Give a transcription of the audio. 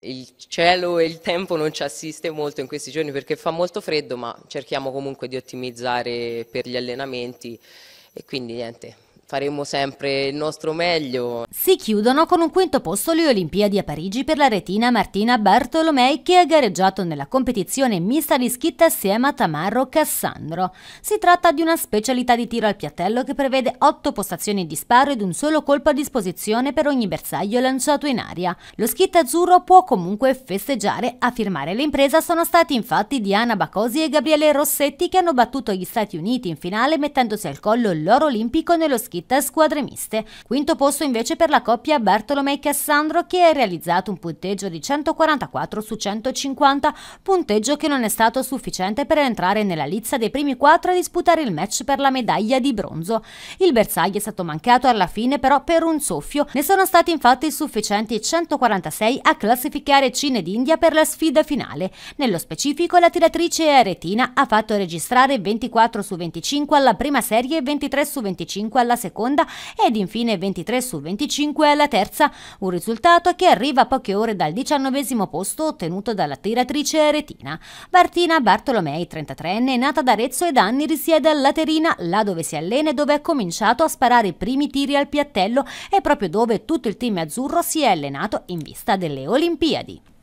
Il cielo e il tempo non ci assiste molto in questi giorni perché fa molto freddo, ma cerchiamo comunque di ottimizzare per gli allenamenti e quindi niente, faremo sempre il nostro meglio. Si chiudono con un quinto posto le Olimpiadi a Parigi per la retina Martina Bartolomei che ha gareggiato nella competizione mista di schitta assieme a Tamarro Cassandro. Si tratta di una specialità di tiro al piattello che prevede otto postazioni di sparo ed un solo colpo a disposizione per ogni bersaglio lanciato in aria. Lo schitta azzurro può comunque festeggiare, a firmare l'impresa sono stati infatti Diana Bacosi e Gabriele Rossetti che hanno battuto gli Stati Uniti in finale mettendosi al collo l'oro olimpico nello schitta sconfitta squadre miste. Quinto posto invece per la coppia Bartolomei-Cassandro che ha realizzato un punteggio di 144 su 150, punteggio che non è stato sufficiente per entrare nella lizza dei primi quattro a disputare il match per la medaglia di bronzo. Il bersaglio è stato mancato alla fine però per un soffio, ne sono stati infatti sufficienti 146 a classificare Cine d'India per la sfida finale. Nello specifico la tiratrice aretina ha fatto registrare 24 su 25 alla prima serie e 23 su 25 alla seconda seconda ed infine 23 su 25 alla terza, un risultato che arriva a poche ore dal diciannovesimo posto ottenuto dalla tiratrice retina. Martina Bartolomei, 33enne, nata ad Arezzo e da anni risiede a Laterina, là dove si allena e dove ha cominciato a sparare i primi tiri al piattello e proprio dove tutto il team azzurro si è allenato in vista delle Olimpiadi.